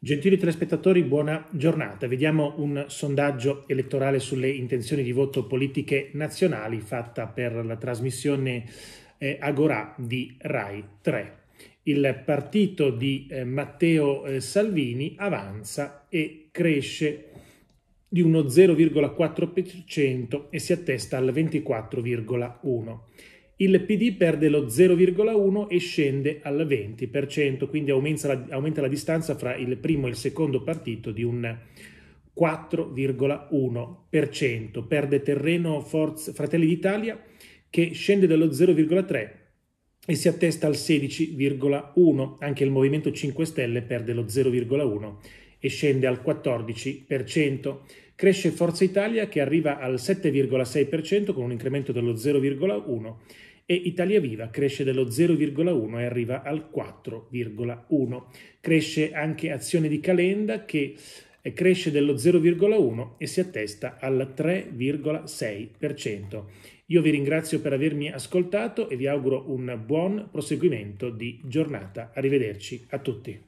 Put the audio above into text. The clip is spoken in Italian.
Gentili telespettatori, buona giornata. Vediamo un sondaggio elettorale sulle intenzioni di voto politiche nazionali fatta per la trasmissione eh, Agorà di Rai 3. Il partito di eh, Matteo eh, Salvini avanza e cresce di uno 0,4% e si attesta al 24,1% il PD perde lo 0,1 e scende al 20%, quindi aumenta la, aumenta la distanza fra il primo e il secondo partito di un 4,1%. Perde terreno Forza, Fratelli d'Italia che scende dallo 0,3 e si attesta al 16,1. Anche il Movimento 5 Stelle perde lo 0,1 e scende al 14%. Cresce Forza Italia che arriva al 7,6% con un incremento dello 0,1% e Italia Viva cresce dello 0,1 e arriva al 4,1. Cresce anche Azione di Calenda che eh, cresce dello 0,1 e si attesta al 3,6%. Io vi ringrazio per avermi ascoltato e vi auguro un buon proseguimento di giornata. Arrivederci a tutti.